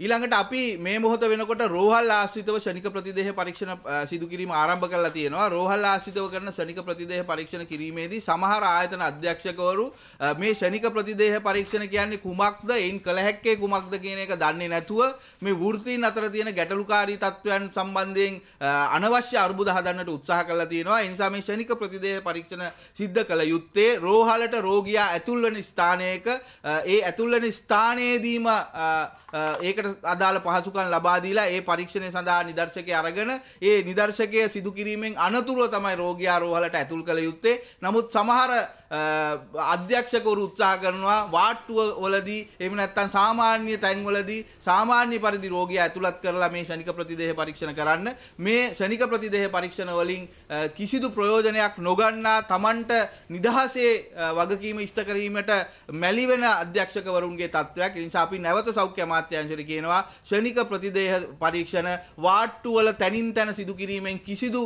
ඊළඟට අපි මේ මොහොත වෙනකොට රෝහල් ආශ්‍රිතව ශනික ප්‍රතිදේහ පරීක්ෂණ සිදු කිරීම ආරම්භ කරලා තියෙනවා. රෝහල් ආශ්‍රිතව කරන ශනික ප්‍රතිදේහ පරීක්ෂණ කිරීමේදී සමහර ආයතන අධ්‍යක්ෂකවරු මේ ශනික ප්‍රතිදේහ පරීක්ෂණ කියන්නේ කුමක්ද, එයින් කළ හැක්කේ කුමක්ද කියන එක දන්නේ නැතුව මේ වෘත්තීන් අතර තියෙන ගැටලුකාරී තත්ත්වයන් සම්බන්ධයෙන් අනවශ්‍ය අර්බුද හදන්නට උත්සාහ කරලා තියෙනවා. ඒ නිසා මේ ශනික ප්‍රතිදේහ පරීක්ෂණ සිද්ධ කළ යුත්තේ රෝහලට රෝගියා ඇතුල් වෙන ස්ථානයක ඒ ඇතුල් වෙන ස්ථානයේදීම ඒකට ඒකට අදාළ පහසුකම් ලබා දීලා ඒ පරීක්ෂණය සඳහා නිදර්ශකය අරගෙන ඒ නිදර්ශකය සිදු කිරීමෙන් අනතුරුව තමයි රෝගියා රෝහලට ඇතුල් කළ යුත්තේ. නමුත් සමහර අධ්‍යක්ෂකවරු උත්සාහ කරනවා වාට්ටුව වලදී එහෙම නැත්නම් සාමාන්‍ය තැන්වලදී සාමාන්‍ය පරිදි රෝගියා ඇතුළත් කරලා මේ ශනික ප්‍රතිදේහ පරීක්ෂණ කරන්න. මේ ශනික ප්‍රතිදේහ පරීක්ෂණ වලින් කිසිදු ප්‍රයෝජනයක් නොගන්නා Tamanට නිදහසේ වගකීම ඉෂ්ට කිරීමට මැලිවෙන අධ්‍යක්ෂකවරුන්ගේ තත්වයක්. ඒ නිසා අපි නැවත සෞඛ්‍ය අමාත්‍යාංශයට තියෙනවා ෂණික ප්‍රතිදේහ පරීක්ෂණ වාට්ටුවල තැනින් තැන සිදු කිරීමෙන් කිසිදු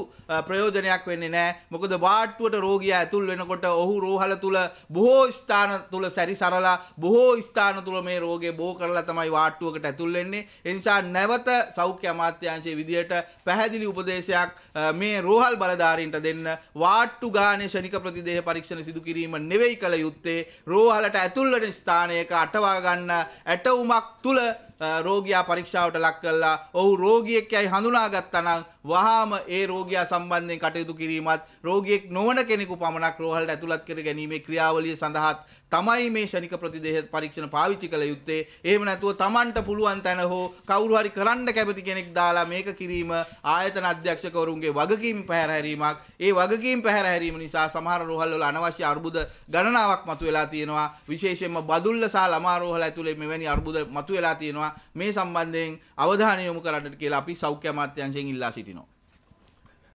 ප්‍රයෝජනයක් වෙන්නේ නැහැ මොකද වාට්ටුවට රෝගියා ඇතුල් වෙනකොට ඔහු රෝහල තුල බොහෝ ස්ථාන තුල සැරිසරලා බොහෝ ස්ථාන තුල මේ රෝගේ බෝ කරලා තමයි වාට්ටුවකට ඇතුල් වෙන්නේ ඒ නිසා නැවත සෞඛ්‍ය අමාත්‍යාංශයේ විදියට පැහැදිලි උපදේශයක් මේ රෝහල් බලධාරීන්ට දෙන්න වාට්ටු ගානේ ෂණික ප්‍රතිදේහ පරීක්ෂණ සිදු කිරීම නෙවෙයි කළ යුත්තේ රෝහලට ඇතුල් වෙන ස්ථානයක අටවා ගන්න ඇටවුමක් තුල රෝගයා පරීක්ෂාවට ලක් කළා ඔහු රෝගියෙක් යයි හඳුනාගත්තා නම් වහාම ඒ රෝගියා සම්බන්ධයෙන් කටයුතු කිරීමත් රෝගියෙක් නොවන කෙනෙකු පමණක් රෝහලට ඇතුළත් කර ගැනීමේ ක්‍රියාවලිය සඳහාත් තමයි මේ ෂණික ප්‍රතිදේහ පරීක්ෂණ පාවිච්චි කළ යුත්තේ. එහෙම නැතුව Tamanට පුළුවන් තැන හෝ කවුරු හරි කරන්න කැමති කෙනෙක් දාලා මේක කිරීම ආයතන අධ්‍යක්ෂකවරුන්ගේ වගකීම් පැහැරහැරීමක්. ඒ වගකීම් පැහැරහැරීම නිසා සමහර රෝහල්වල අනවශ්‍ය අර්බුද ගණනාවක් මතුවලා තියෙනවා. විශේෂයෙන්ම බදුල්ල සහ ළමා රෝහල ඇතුලේ මෙවැනි අර්බුද මතුවලා තියෙනවා. මේ සම්බන්ධයෙන් අවධානය යොමු කරන්නට කියලා අපි සෞඛ්‍ය අමාත්‍යාංශයෙන් ඉල්ලා සිටිනවා.